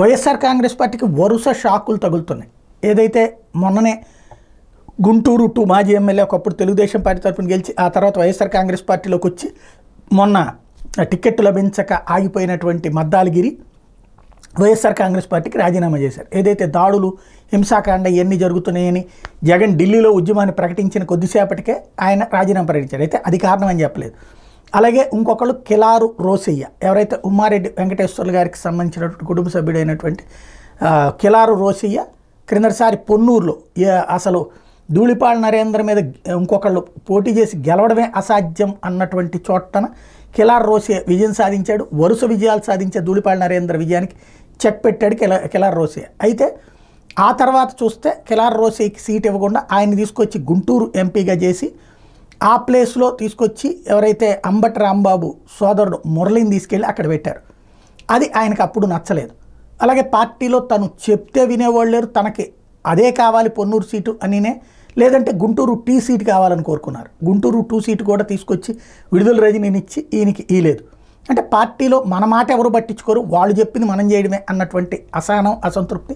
వైఎస్ఆర్ కాంగ్రెస్ పార్టీకి వరుస షాకులు తగులుతున్నాయి ఏదైతే మొన్ననే గుంటూరు టూ మాజీ ఎమ్మెల్యే ఒకప్పుడు తెలుగుదేశం పార్టీ తరఫున గెలిచి ఆ తర్వాత వైఎస్ఆర్ కాంగ్రెస్ పార్టీలోకి వచ్చి మొన్న టికెట్ లభించక ఆగిపోయినటువంటి మద్దాలగిరి వైఎస్ఆర్ కాంగ్రెస్ పార్టీకి రాజీనామా చేశారు ఏదైతే దాడులు హింసాకాండ ఇవన్నీ జరుగుతున్నాయని జగన్ ఢిల్లీలో ఉద్యమాన్ని ప్రకటించిన కొద్దిసేపటికే ఆయన రాజీనామా ప్రకటించారు అయితే అది కారణం అని చెప్పలేదు అలాగే ఇంకొకళ్ళు కిలారు రోసయ్య ఎవరైతే ఉమ్మారెడ్డి వెంకటేశ్వర్లు గారికి సంబంధించినటువంటి కుటుంబ సభ్యుడైనటువంటి కిలారు రోసయ్య క్రిందటిసారి పొన్నూరులో అసలు ధూళిపాళ నరేంద్ర మీద ఇంకొకళ్ళు పోటీ చేసి గెలవడమే అసాధ్యం అన్నటువంటి చోటన కిలార్ రోసయ్య విజయం సాధించాడు వరుస విజయాలు సాధించే ధూళిపాళ నరేంద్ర విజయానికి చెక్ పెట్టాడు కిల కిలార్ రోసే అయితే ఆ తర్వాత చూస్తే కిలార్ రోసయ్యకి సీట్ ఇవ్వకుండా ఆయన తీసుకొచ్చి గుంటూరు ఎంపీగా చేసి ఆ ప్లేస్లో తీసుకొచ్చి ఎవరైతే అంబట్ రాంబాబు సోదరుడు మురళిని తీసుకెళ్ళి అక్కడ పెట్టారు అది ఆయనకు అప్పుడు నచ్చలేదు అలాగే పార్టీలో తను చెప్తే వినేవాళ్ళు లేరు తనకి అదే కావాలి పొన్నూరు సీటు అనినే లేదంటే గుంటూరు టీ సీట్ కావాలని కోరుకున్నారు గుంటూరు టూ సీటు కూడా తీసుకొచ్చి విడుదల నేను ఇచ్చి ఈయనకి ఈలేదు అంటే పార్టీలో మన మాట ఎవరు పట్టించుకోరు వాళ్ళు చెప్పింది మనం చేయడమే అన్నటువంటి అసహనం అసంతృప్తి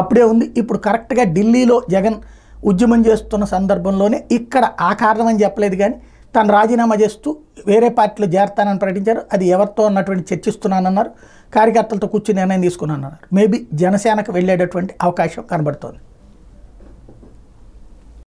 అప్పుడే ఉంది ఇప్పుడు కరెక్ట్గా ఢిల్లీలో జగన్ ఉద్యమం చేస్తున్న సందర్భంలోనే ఇక్కడ ఆ కారణం అని చెప్పలేదు కానీ తను రాజీనామా చేస్తూ వేరే పార్టీలో చేరతానని ప్రకటించారు అది ఎవరితో అన్నటువంటి చర్చిస్తున్నానన్నారు కార్యకర్తలతో కూర్చుని నిర్ణయం తీసుకున్నానన్నారు మేబీ జనసేనకు వెళ్ళేటటువంటి అవకాశం కనబడుతోంది